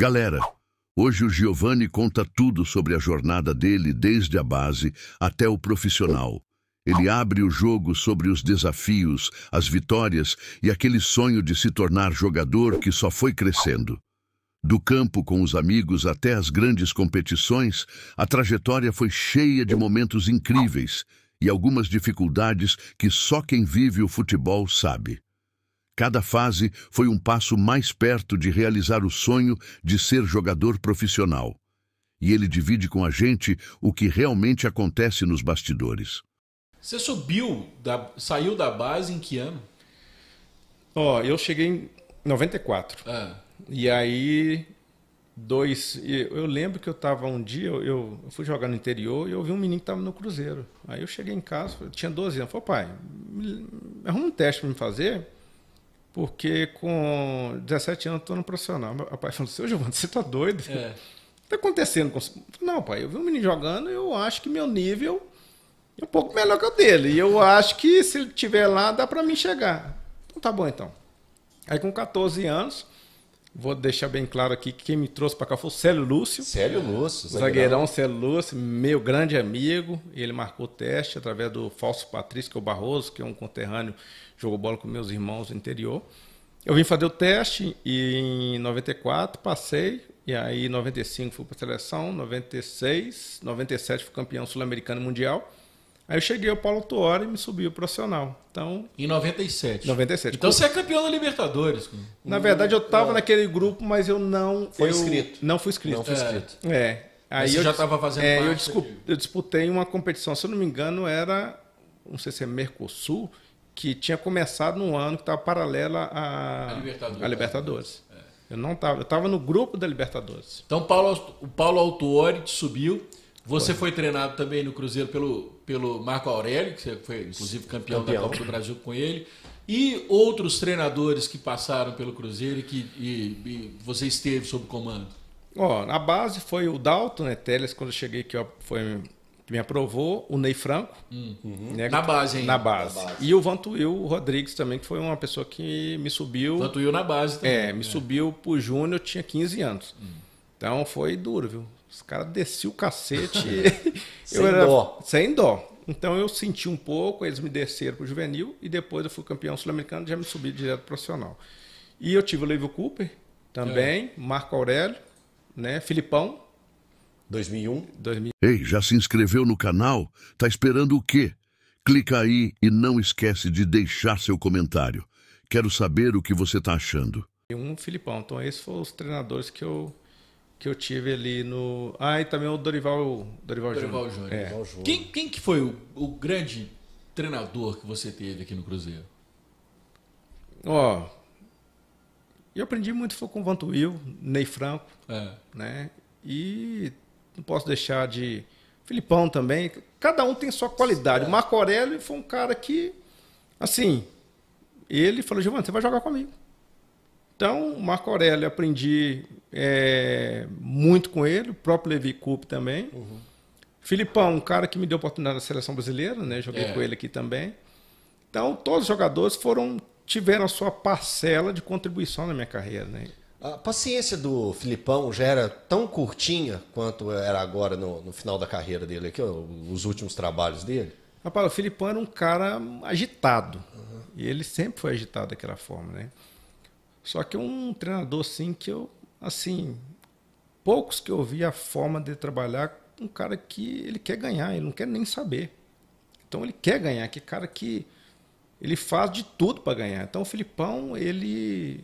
Galera, hoje o Giovanni conta tudo sobre a jornada dele desde a base até o profissional. Ele abre o jogo sobre os desafios, as vitórias e aquele sonho de se tornar jogador que só foi crescendo. Do campo com os amigos até as grandes competições, a trajetória foi cheia de momentos incríveis e algumas dificuldades que só quem vive o futebol sabe. Cada fase foi um passo mais perto de realizar o sonho de ser jogador profissional. E ele divide com a gente o que realmente acontece nos bastidores. Você subiu, da, saiu da base em que ano? Ó, oh, eu cheguei em 94. Ah. E aí, dois. Eu lembro que eu tava um dia, eu, eu fui jogar no interior e eu vi um menino que tava no Cruzeiro. Aí eu cheguei em casa, tinha 12 anos, falei, pai, arruma um teste para me fazer. Porque com 17 anos eu tô no profissional. Meu pai falou, seu Giovanni, você tá doido? É. Tá acontecendo com Não, pai, eu vi um menino jogando, e eu acho que meu nível é um pouco melhor que o dele. E eu acho que se ele tiver lá, dá para mim chegar. Então tá bom então. Aí com 14 anos, Vou deixar bem claro aqui que quem me trouxe para cá foi o Célio Lúcio. Célio Lúcio. Zagueirão, zagueirão Célio Lúcio, meu grande amigo. Ele marcou teste através do falso Patrício, que é o Barroso, que é um conterrâneo, jogou bola com meus irmãos do interior. Eu vim fazer o teste e em 94 passei, e aí em 95 fui para a seleção, 96, 97 fui campeão sul-americano mundial. Aí eu cheguei ao Paulo Tuori e me subi o profissional. Então, em 97. 97. Então você é campeão da Libertadores. Na verdade eu estava é. naquele grupo, mas eu não foi inscrito. Não fui inscrito. Não fui inscrito. É. é. Aí você eu, já estava fazendo é, parte. Eu, discu eu disputei uma competição, se eu não me engano, era não sei se é Mercosul, que tinha começado num ano que estava paralela à Libertadores. A Libertadores. É. Eu não estava, eu estava no grupo da Libertadores. Então Paulo, o Paulo Autuori te subiu você foi treinado também no Cruzeiro pelo, pelo Marco Aurélio, que você foi inclusive campeão, campeão, da Copa do Brasil com ele, e outros treinadores que passaram pelo Cruzeiro e que e, e você esteve sob comando? Ó, na base foi o Dalton, né, Teles, quando eu cheguei aqui, ó, foi que me aprovou, o Ney Franco. Hum. Uhum. Né, na base, hein? Na base. Na base. E o Vantuil Rodrigues também, que foi uma pessoa que me subiu. Vantuil na base também. É, me é. subiu pro Júnior, eu tinha 15 anos. Hum. Então foi duro, viu? Os caras desciam o cacete. sem era... dó. Sem dó. Então eu senti um pouco, eles me desceram pro juvenil e depois eu fui campeão sul-americano e já me subi direto pro profissional. E eu tive o Levi Cooper também, é. Marco Aurélio, né? Filipão. 2001. 2000. Ei, já se inscreveu no canal? Tá esperando o quê? Clica aí e não esquece de deixar seu comentário. Quero saber o que você tá achando. E um Filipão. Então esses foram os treinadores que eu que eu tive ali no. Ah, e também o Dorival, Dorival, Dorival Júnior. É. Quem, quem que foi o, o, grande treinador que você teve aqui no Cruzeiro? Ó. eu aprendi muito foi com o Vantuil, Ney Franco, é. né? E não posso deixar de Filipão também. Cada um tem sua qualidade. É. Marco Aurélio foi um cara que assim, ele falou: "Giovanni, você vai jogar comigo". Então, Marco Aurélio, aprendi é, muito com ele, o próprio Levi Coupe também. Uhum. Filipão, um cara que me deu oportunidade na seleção brasileira, né? Joguei é. com ele aqui também. Então, todos os jogadores foram tiveram a sua parcela de contribuição na minha carreira, né? A paciência do Filipão já era tão curtinha quanto era agora no, no final da carreira dele aqui, os últimos trabalhos dele? Rapaz, o Filipão era um cara agitado. Uhum. E ele sempre foi agitado daquela forma, né? Só que um treinador assim que eu, assim, poucos que eu vi a forma de trabalhar um cara que ele quer ganhar, ele não quer nem saber. Então ele quer ganhar, que cara que ele faz de tudo para ganhar. Então o Filipão, ele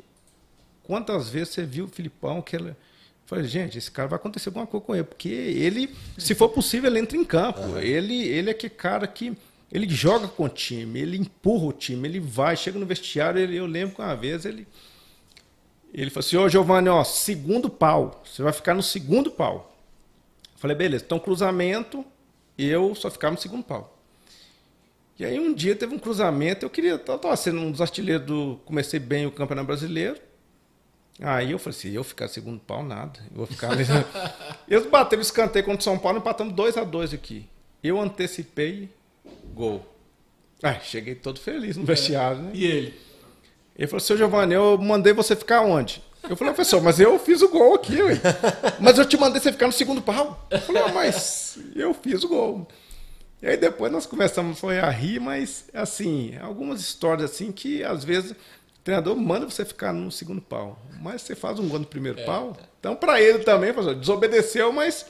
quantas vezes você viu o Filipão que ele Falei, gente, esse cara vai acontecer alguma coisa com ele, porque ele, se for possível, ele entra em campo. Uhum. Ele, ele é aquele cara que ele joga com o time, ele empurra o time, ele vai, chega no vestiário, ele, eu lembro que uma vez ele ele falou assim, ô Giovanni, ó, segundo pau. Você vai ficar no segundo pau. Eu falei, beleza, então cruzamento, eu só ficava no segundo pau. E aí um dia teve um cruzamento, eu queria, estava sendo um dos artilheiros do. Comecei bem o campeonato brasileiro. Aí eu falei assim, eu ficar segundo pau, nada. Eu vou ficar. Eles bateram escanteio contra o São Paulo, empatamos 2 a 2 aqui. Eu antecipei, gol. Ah, cheguei todo feliz no é. vestiário, né? E ele? Ele falou, seu Giovanni, eu mandei você ficar onde? Eu falei, ah, professor, mas eu fiz o gol aqui, ué. mas eu te mandei você ficar no segundo pau. Eu falei, ah, mas eu fiz o gol. E aí depois nós começamos foi a rir, mas assim, algumas histórias assim que às vezes o treinador manda você ficar no segundo pau, mas você faz um gol no primeiro é, pau. Tá. Então para ele também, professor, desobedeceu, mas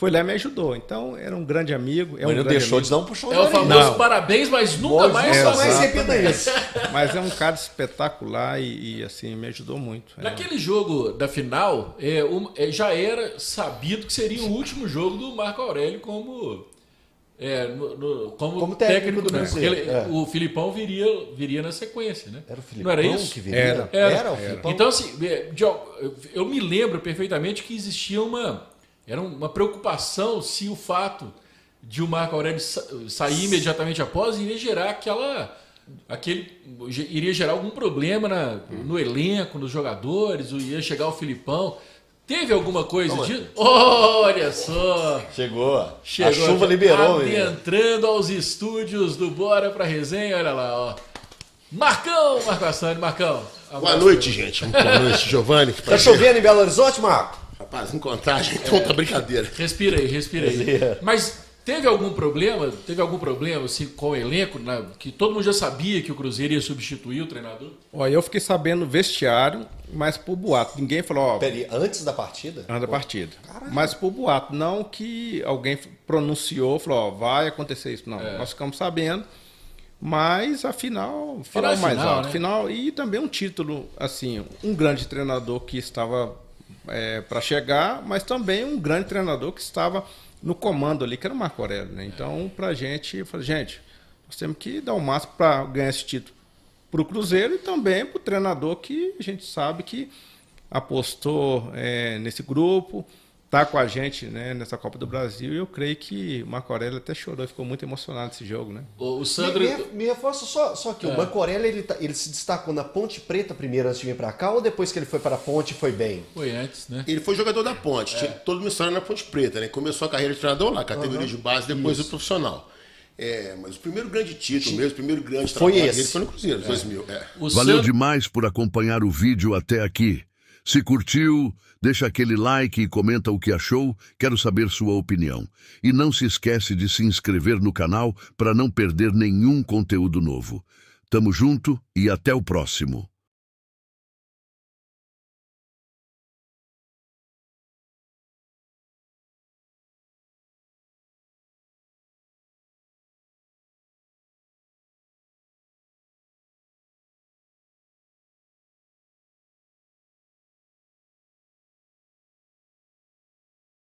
foi lá e me ajudou. Então, era um grande amigo. É mas um não deixou amigo. de dar um puxão. É o famoso não. parabéns, mas nunca pois mais mais é repita isso. mas é um cara espetacular e, e, assim, me ajudou muito. É Naquele é. jogo da final, é, um, é, já era sabido que seria o último jogo do Marco Aurélio como. É, no, no, como, como, técnico, técnico né? do Brasil. Né? O Filipão viria, viria na sequência, né? Era o Filipão não era isso? que viria? Era. Era, era, era. Então, assim, eu me lembro perfeitamente que existia uma era uma preocupação se o fato de o Marco Aurélio sair imediatamente após iria gerar aquela. Aquele, iria gerar algum problema na, no elenco, nos jogadores, ia chegar o Filipão. Teve alguma coisa Toma. disso? Olha só! Chegou. Chegou. A chuva liberou, Entrando aos estúdios do Bora pra Resenha, olha lá, ó. Marcão, Marco Assani, Marcão. Boa noite, gente. Boa noite, Giovanni. Tá chovendo em Belo Horizonte, Marco? Rapaz, em contagem, então é, tá brincadeira. respira aí. Mas teve algum problema? Teve algum problema assim, com o elenco? Né? Que todo mundo já sabia que o Cruzeiro ia substituir o treinador? Olha, eu fiquei sabendo vestiário, mas por boato. Ninguém falou. Ó, Peraí, antes da partida? Antes da partida. Caralho. Mas por boato. Não que alguém pronunciou, falou, ó, vai acontecer isso. Não, é. nós ficamos sabendo. Mas afinal, final, falar é mais final, alto. Né? Final e também um título, assim, um grande treinador que estava é, para chegar, mas também um grande treinador que estava no comando ali, que era o Marco Aurélio. Né? Então, para a gente, eu falei, gente, nós temos que dar o máximo para ganhar esse título para o Cruzeiro e também para o treinador que a gente sabe que apostou é, nesse grupo, tá com a gente né, nessa Copa do Brasil. E eu creio que o Marco Aurélio até chorou, ficou muito emocionado esse jogo, né? O, o Sandro. Me, me, me reforça só, só que é. o Marco Aurélio ele, tá, ele se destacou na Ponte Preta primeiro antes de vir para cá ou depois que ele foi para a Ponte foi bem? Foi antes, né? Ele foi jogador da Ponte, é. todo missionário na Ponte Preta, né? Começou a carreira de treinador lá, categoria uhum. de base, depois Isso. o profissional. É, mas o primeiro grande título mesmo, o primeiro grande foi trabalho esse. dele foi no Cruzeiro, é. 2000. É. Valeu Sandro... demais por acompanhar o vídeo até aqui. Se curtiu, deixa aquele like e comenta o que achou, quero saber sua opinião. E não se esquece de se inscrever no canal para não perder nenhum conteúdo novo. Tamo junto e até o próximo.